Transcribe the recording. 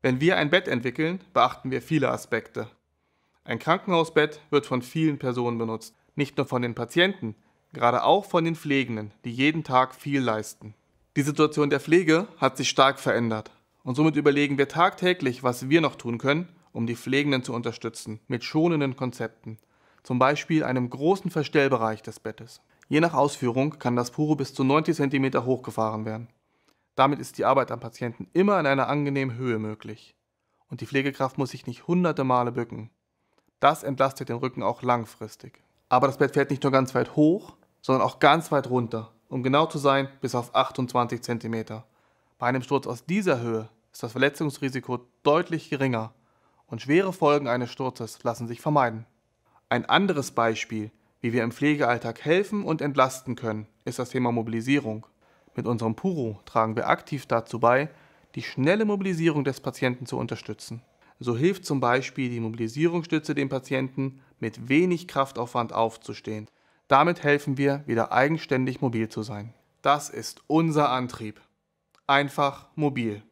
Wenn wir ein Bett entwickeln, beachten wir viele Aspekte. Ein Krankenhausbett wird von vielen Personen benutzt, nicht nur von den Patienten, gerade auch von den Pflegenden, die jeden Tag viel leisten. Die Situation der Pflege hat sich stark verändert und somit überlegen wir tagtäglich, was wir noch tun können, um die Pflegenden zu unterstützen, mit schonenden Konzepten, zum Beispiel einem großen Verstellbereich des Bettes. Je nach Ausführung kann das Puro bis zu 90 cm hochgefahren werden. Damit ist die Arbeit am Patienten immer in einer angenehmen Höhe möglich. Und die Pflegekraft muss sich nicht hunderte Male bücken. Das entlastet den Rücken auch langfristig. Aber das Bett fährt nicht nur ganz weit hoch, sondern auch ganz weit runter, um genau zu sein, bis auf 28 cm. Bei einem Sturz aus dieser Höhe ist das Verletzungsrisiko deutlich geringer und schwere Folgen eines Sturzes lassen sich vermeiden. Ein anderes Beispiel, wie wir im Pflegealltag helfen und entlasten können, ist das Thema Mobilisierung. Mit unserem Puro tragen wir aktiv dazu bei, die schnelle Mobilisierung des Patienten zu unterstützen. So hilft zum Beispiel die Mobilisierungsstütze dem Patienten, mit wenig Kraftaufwand aufzustehen. Damit helfen wir, wieder eigenständig mobil zu sein. Das ist unser Antrieb. Einfach mobil.